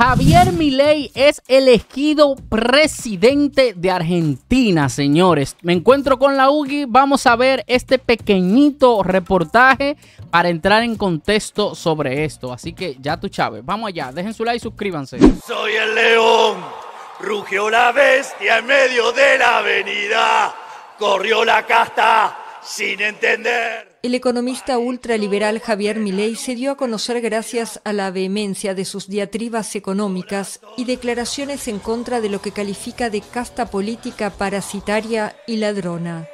Javier Milei es elegido presidente de Argentina, señores. Me encuentro con la UGI, vamos a ver este pequeñito reportaje para entrar en contexto sobre esto. Así que ya tú, Chávez, vamos allá, dejen su like y suscríbanse. Soy el león, rugió la bestia en medio de la avenida, corrió la casta sin entender. El economista ultraliberal Javier Milei se dio a conocer gracias a la vehemencia de sus diatribas económicas y declaraciones en contra de lo que califica de casta política parasitaria y ladrona.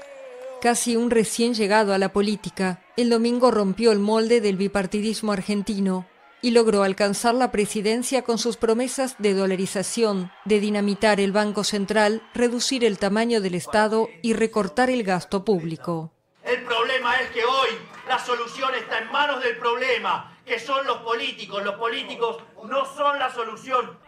Casi un recién llegado a la política, el domingo rompió el molde del bipartidismo argentino y logró alcanzar la presidencia con sus promesas de dolarización, de dinamitar el Banco Central, reducir el tamaño del Estado y recortar el gasto público. El problema es que hoy la solución está en manos del problema, que son los políticos. Los políticos no son la solución.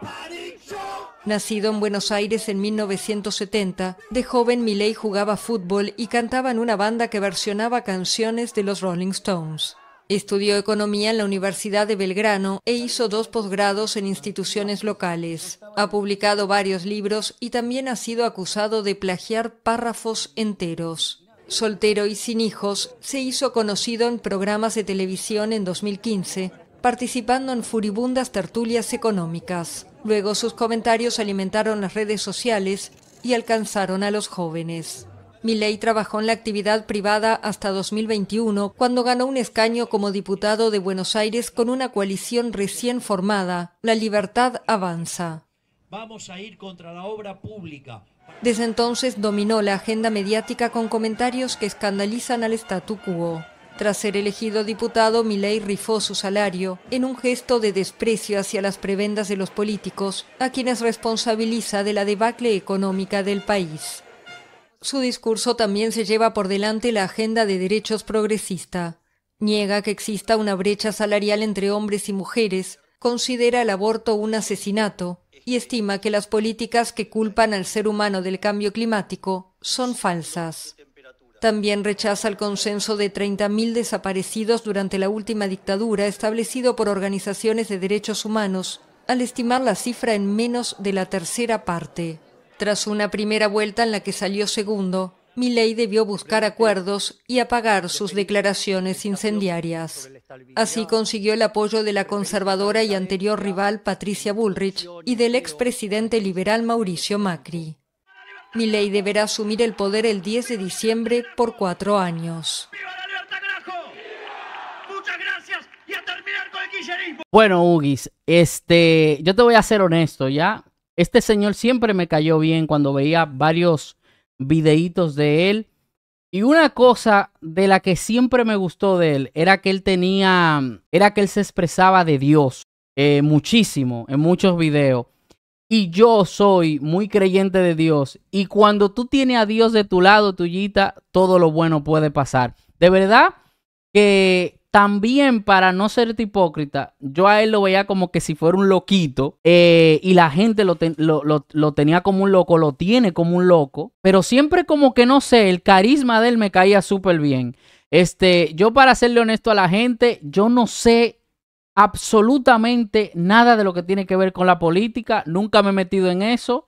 Nacido en Buenos Aires en 1970, de joven Milei jugaba fútbol y cantaba en una banda que versionaba canciones de los Rolling Stones. Estudió economía en la Universidad de Belgrano e hizo dos posgrados en instituciones locales. Ha publicado varios libros y también ha sido acusado de plagiar párrafos enteros. Soltero y sin hijos, se hizo conocido en programas de televisión en 2015, participando en furibundas tertulias económicas. Luego sus comentarios alimentaron las redes sociales y alcanzaron a los jóvenes. Milei trabajó en la actividad privada hasta 2021, cuando ganó un escaño como diputado de Buenos Aires con una coalición recién formada, La Libertad Avanza. Vamos a ir contra la obra pública, desde entonces dominó la agenda mediática con comentarios que escandalizan al statu quo. Tras ser elegido diputado, Milei rifó su salario en un gesto de desprecio hacia las prebendas de los políticos, a quienes responsabiliza de la debacle económica del país. Su discurso también se lleva por delante la agenda de derechos progresista. Niega que exista una brecha salarial entre hombres y mujeres, considera el aborto un asesinato y estima que las políticas que culpan al ser humano del cambio climático son falsas. También rechaza el consenso de 30.000 desaparecidos durante la última dictadura establecido por organizaciones de derechos humanos, al estimar la cifra en menos de la tercera parte. Tras una primera vuelta en la que salió segundo, Milley debió buscar acuerdos y apagar sus declaraciones incendiarias. Así consiguió el apoyo de la conservadora y anterior rival Patricia Bullrich y del expresidente liberal Mauricio Macri. ley deberá asumir el poder el 10 de diciembre por cuatro años. Bueno, Ugis, este, yo te voy a ser honesto, ¿ya? Este señor siempre me cayó bien cuando veía varios videitos de él y una cosa de la que siempre me gustó de él era que él tenía, era que él se expresaba de Dios eh, muchísimo en muchos videos. Y yo soy muy creyente de Dios. Y cuando tú tienes a Dios de tu lado, tuyita, todo lo bueno puede pasar. De verdad que también para no ser hipócrita, yo a él lo veía como que si fuera un loquito eh, y la gente lo, tenía como un loco, lo tiene como un loco, pero siempre como que no sé, el carisma de él me caía súper bien. Este, yo para serle honesto a la gente, yo no sé absolutamente nada de lo que tiene que ver con la política, nunca me he metido en eso.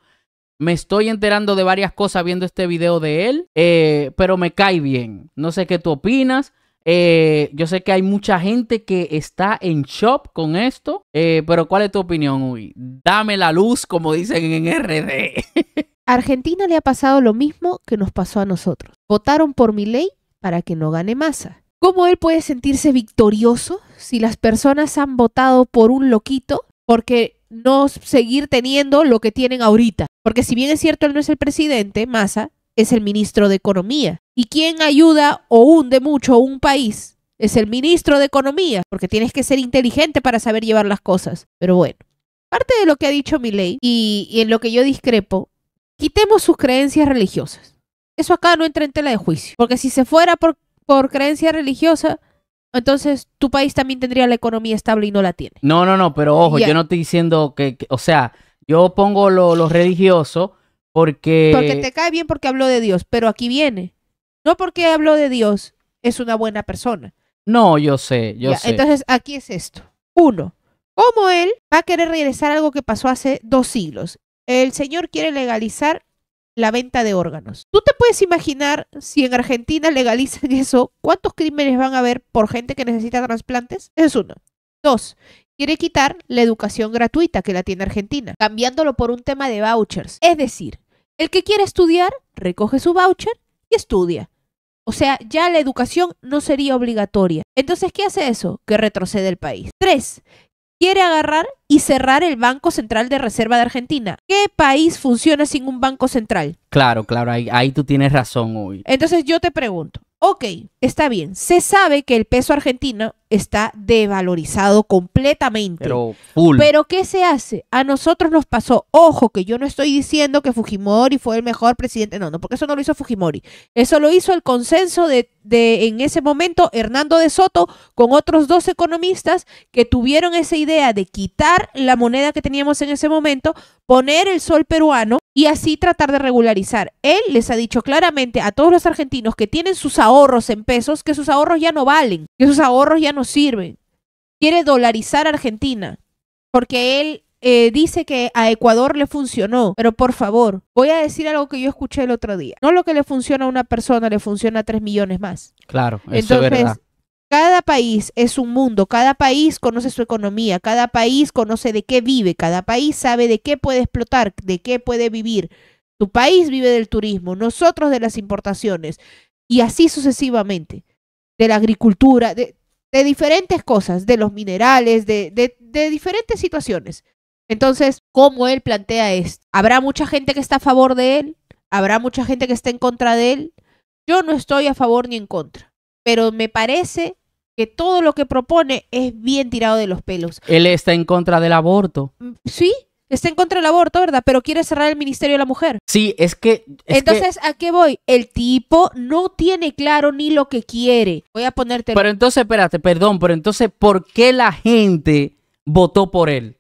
Me estoy enterando de varias cosas viendo este video de él, eh, pero me cae bien. No sé qué tú opinas. Eh, yo sé que hay mucha gente que está en shop con esto, eh, pero ¿cuál es tu opinión, Uy? Dame la luz, como dicen en RD. Argentina le ha pasado lo mismo que nos pasó a nosotros. Votaron por mi ley para que no gane Massa. ¿Cómo él puede sentirse victorioso si las personas han votado por un loquito? Porque no seguir teniendo lo que tienen ahorita. Porque si bien es cierto, él no es el presidente, Massa, es el ministro de Economía. ¿Y quien ayuda o hunde mucho un país? Es el ministro de Economía, porque tienes que ser inteligente para saber llevar las cosas. Pero bueno, parte de lo que ha dicho mi y, y en lo que yo discrepo, quitemos sus creencias religiosas. Eso acá no entra en tela de juicio, porque si se fuera por, por creencia religiosa, entonces tu país también tendría la economía estable y no la tiene. No, no, no, pero ojo, yo no estoy diciendo que, o sea, yo pongo lo religioso porque... Porque te cae bien porque habló de Dios, pero aquí viene. No porque habló de Dios es una buena persona. No, yo sé, yo sé. Entonces, aquí es esto. Uno, ¿cómo él va a querer regresar algo que pasó hace dos siglos? El señor quiere legalizar la venta de órganos. Tú te puedes imaginar si en Argentina legalizan eso, cuántos crímenes van a haber por gente que necesita trasplantes. es uno. Dos, Quiere quitar la educación gratuita que la tiene Argentina, cambiándolo por un tema de vouchers. Es decir, el que quiere estudiar recoge su voucher y estudia. O sea, ya la educación no sería obligatoria. Entonces, ¿qué hace eso? Que retrocede el país. Tres, Quiere agarrar y cerrar el Banco Central de Reserva de Argentina. ¿Qué país funciona sin un banco central? Claro, claro, ahí tú tienes razón hoy. Entonces yo te pregunto, Ok, está bien. Se sabe que el peso argentino está devalorizado completamente. Pero ¿qué se hace? A nosotros nos pasó. Ojo, que yo no estoy diciendo que Fujimori fue el mejor presidente. No, no, porque eso no lo hizo Fujimori. Eso lo hizo el consenso de de, en ese momento Hernando de Soto con otros dos economistas que tuvieron esa idea de quitar la moneda que teníamos en ese momento, poner el sol peruano y así tratar de regularizar. Él les ha dicho claramente a todos los argentinos que tienen sus ahorros en pesos que sus ahorros ya no valen, que sus ahorros ya no sirven. Quiere dolarizar a Argentina porque él eh, dice que a Ecuador le funcionó, pero por favor, voy a decir algo que yo escuché el otro día. No lo que le funciona a una persona, le funciona a tres millones más. Claro, eso Entonces, es verdad. Cada país es un mundo, cada país conoce su economía, cada país conoce de qué vive, cada país sabe de qué puede explotar, de qué puede vivir. Tu país vive del turismo, nosotros de las importaciones y así sucesivamente, de la agricultura, de, diferentes cosas, de los minerales, de diferentes situaciones. Entonces, ¿cómo él plantea esto? ¿Habrá mucha gente que está a favor de él? ¿Habrá mucha gente que está en contra de él? Yo no estoy a favor ni en contra, pero me parece que todo lo que propone es bien tirado de los pelos. Él está en contra del aborto. Mm, sí, está en contra del aborto, ¿verdad? Pero quiere cerrar el Ministerio de la Mujer. Sí, es que... entonces, ¿a qué voy? El tipo no tiene claro ni lo que quiere. Voy a ponerte... Pero entonces, espérate, perdón, pero entonces, ¿por qué la gente votó por él?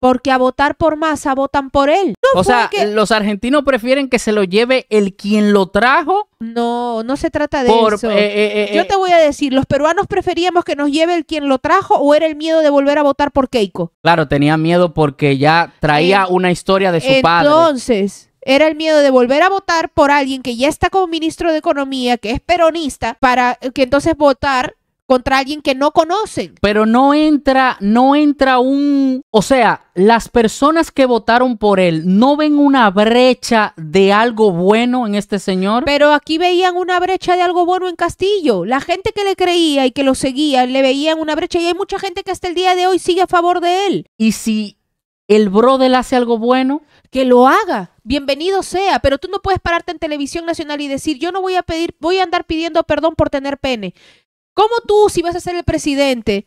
Porque a votar por masa votan por él. No o sea, que... los argentinos prefieren que se lo lleve el quien lo trajo. No, no se trata de eso. Eh, eh, eh, Yo te voy a decir, los peruanos preferíamos que nos lleve el quien lo trajo o era el miedo de volver a votar por Keiko. Claro, tenía miedo porque ya traía una historia de su padre. Entonces, era el miedo de volver a votar por alguien que ya está como ministro de Economía, que es peronista, para que entonces votar contra alguien que no conocen. Pero no entra, no entra un, o sea, las personas que votaron por él no ven una brecha de algo bueno en este señor. Pero aquí veían una brecha de algo bueno en Castillo. La gente que le creía y que lo seguía, le veían una brecha y hay mucha gente que hasta el día de hoy sigue a favor de él. Y si el Brodel hace algo bueno, que lo haga. Bienvenido sea, pero tú no puedes pararte en televisión nacional y decir, yo no voy a pedir, voy a andar pidiendo perdón por tener pene. ¿Cómo tú, si vas a ser el presidente,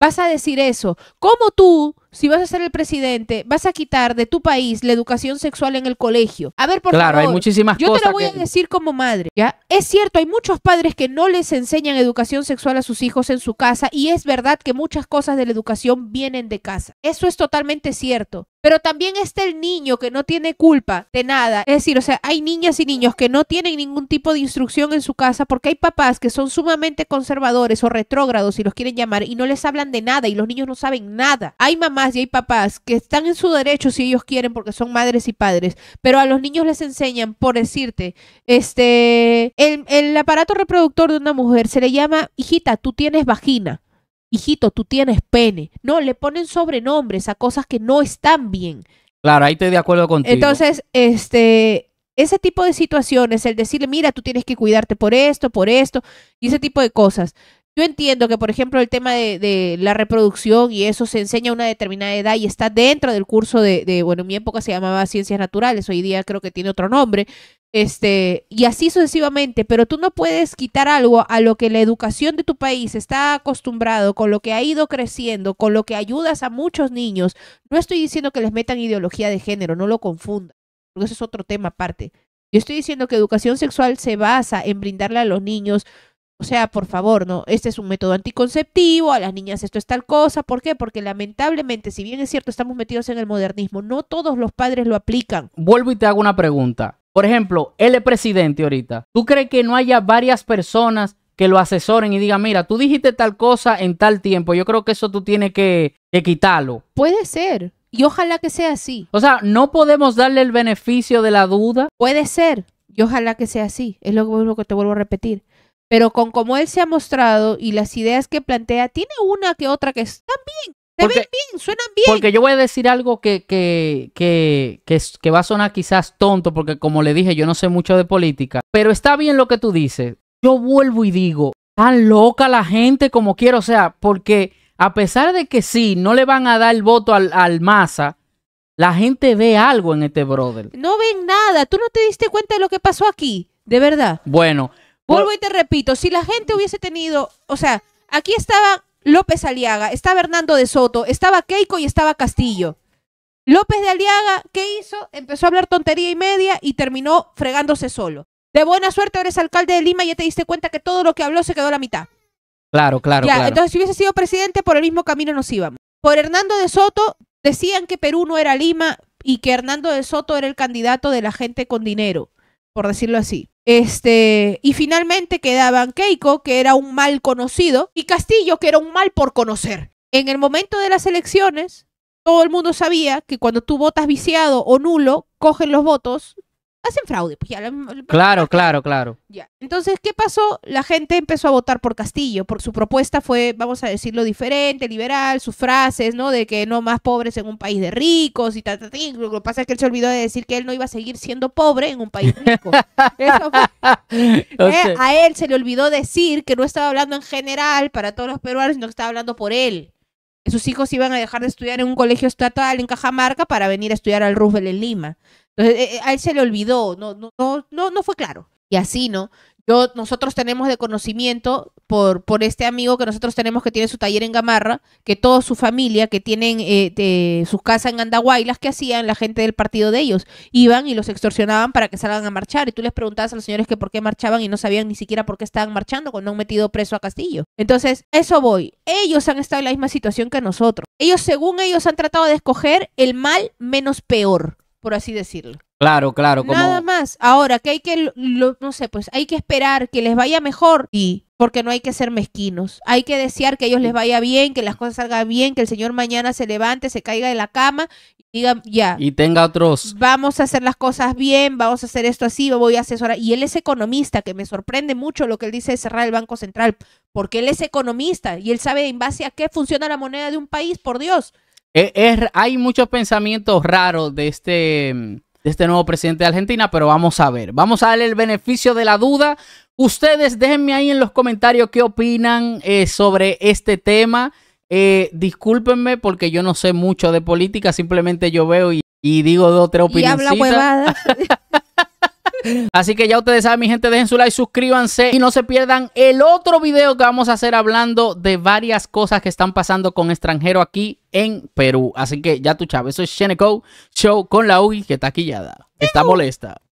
vas a decir eso? ¿Cómo tú, si vas a ser el presidente, vas a quitar de tu país la educación sexual en el colegio? A ver, por claro, Hay muchísimas yo te lo voy a decir como madre, ¿ya? Es cierto, hay muchos padres que no les enseñan educación sexual a sus hijos en su casa y es verdad que muchas cosas de la educación vienen de casa. Eso es totalmente cierto. Pero también está el niño que no tiene culpa de nada. Es decir, o sea, hay niñas y niños que no tienen ningún tipo de instrucción en su casa porque hay papás que son sumamente conservadores o retrógrados, si los quieren llamar, y no les hablan de nada y los niños no saben nada. Hay mamás y hay papás que están en su derecho si ellos quieren porque son madres y padres, pero a los niños les enseñan, por decirte, este, el, el aparato reproductor de una mujer se le llama, hijita, tú tienes vagina hijito, tú tienes pene. No, le ponen sobrenombres a cosas que no están bien. Claro, ahí estoy de acuerdo contigo. Entonces, este, ese tipo de situaciones, el decirle, mira, tú tienes que cuidarte por esto, por esto, y ese tipo de cosas. Yo entiendo que, por ejemplo, el tema de, la reproducción y eso se enseña a una determinada edad y está dentro del curso de, de, bueno, en mi época se llamaba ciencias naturales, hoy día creo que tiene otro nombre, este, y así sucesivamente, pero tú no puedes quitar algo a lo que la educación de tu país está acostumbrado, con lo que ha ido creciendo, con lo que ayudas a muchos niños. No estoy diciendo que les metan ideología de género, no lo confunda, porque eso es otro tema aparte. Yo estoy diciendo que educación sexual se basa en brindarle a los niños, o sea, por favor, no, este es un método anticonceptivo, a las niñas esto es tal cosa, ¿por qué? Porque lamentablemente, si bien es cierto, estamos metidos en el modernismo, no todos los padres lo aplican. Vuelvo y te hago una pregunta. Por ejemplo, él es presidente ahorita. ¿Tú crees que no haya varias personas que lo asesoren y digan, mira, tú dijiste tal cosa en tal tiempo, yo creo que eso tú tienes que, quitarlo? Puede ser. Y ojalá que sea así. O sea, no podemos darle el beneficio de la duda. Puede ser. Y ojalá que sea así. Es lo, que te vuelvo a repetir. Pero con cómo él se ha mostrado y las ideas que plantea, tiene una que otra que están bien, ven bien, suenan bien. Porque yo voy a decir algo que, que, va a sonar quizás tonto, porque como le dije, yo no sé mucho de política, pero está bien lo que tú dices. Yo vuelvo y digo, tan loca la gente como quiero, o sea, porque a pesar de que sí, no le van a dar el voto al, al masa, la gente ve algo en este brother. No ven nada, tú no te diste cuenta de lo que pasó aquí, de verdad. Bueno. Vuelvo y te repito, si la gente hubiese tenido, o sea, aquí estaba López Aliaga, estaba Hernando de Soto, estaba Keiko y estaba Castillo. López de Aliaga, ¿qué hizo? Empezó a hablar tontería y media y terminó fregándose solo. De buena suerte eres alcalde de Lima y ya te diste cuenta que todo lo que habló se quedó a la mitad. Claro, claro, claro. Entonces, si hubiese sido presidente, por el mismo camino nos íbamos. Por Hernando de Soto, decían que Perú no era Lima y que Hernando de Soto era el candidato de la gente con dinero por decirlo así. Este, y finalmente quedaban Keiko, que era un mal conocido, y Castillo, que era un mal por conocer. En el momento de las elecciones, todo el mundo sabía que cuando tú votas viciado o nulo, cogen los votos hacen fraude. Pues ya, claro, claro, claro. Ya. Entonces, ¿qué pasó? La gente empezó a votar por Castillo, por su propuesta fue, vamos a decirlo, diferente, liberal, sus frases, ¿no? De que no más pobres en un país de ricos y tal, tal, tal. Lo que pasa es que él se olvidó de decir que él no iba a seguir siendo pobre en un país rico. Eso fue. ¿eh? a él se le olvidó decir que no estaba hablando en general para todos los peruanos, sino que estaba hablando por él. Sus hijos iban a dejar de estudiar en un colegio estatal en Cajamarca para venir a estudiar al Roosevelt en Lima. Entonces, eh, eh, eh, a él se le olvidó, no, no, no, no fue claro. Y así, ¿no? Yo, nosotros tenemos de conocimiento por, por este amigo que nosotros tenemos que tiene su taller en Gamarra, que toda su familia que tienen eh, sus casas en Andahuaylas, que hacían la gente del partido de ellos? Iban y los extorsionaban para que salgan a marchar. Y tú les preguntabas a los señores que por qué marchaban y no sabían ni siquiera por qué estaban marchando cuando han metido preso a Castillo. Entonces, eso voy. Ellos han estado en la misma situación que nosotros. Ellos, según ellos, han tratado de escoger el mal menos peor por así decirlo. Claro, claro. Nada más. Ahora, que hay que, no sé, pues hay que esperar que les vaya mejor y porque no hay que ser mezquinos. Hay que desear que a ellos les vaya bien, que las cosas salgan bien, que el Señor mañana se levante, se caiga de la cama y diga, ya. Y tenga otros. Vamos a hacer las cosas bien, vamos a hacer esto así, voy a asesorar. Y él es economista, que me sorprende mucho lo que él dice de cerrar el Banco Central, porque él es economista y él sabe en base a qué funciona la moneda de un país, por Dios hay muchos pensamientos raros de este, de este nuevo presidente de Argentina, pero vamos a ver. Vamos a darle el beneficio de la duda. Ustedes déjenme ahí en los comentarios qué opinan eh, sobre este tema. Eh, discúlpenme porque yo no sé mucho de política, simplemente yo veo y, digo dos o tres opiniones. Así que ya ustedes saben, mi gente, dejen su like, suscríbanse y no se pierdan el otro video que vamos a hacer hablando de varias cosas que están pasando con extranjero aquí en Perú. Así que ya tú, eso es Sheneco Show con la UI que está quillada. Está molesta.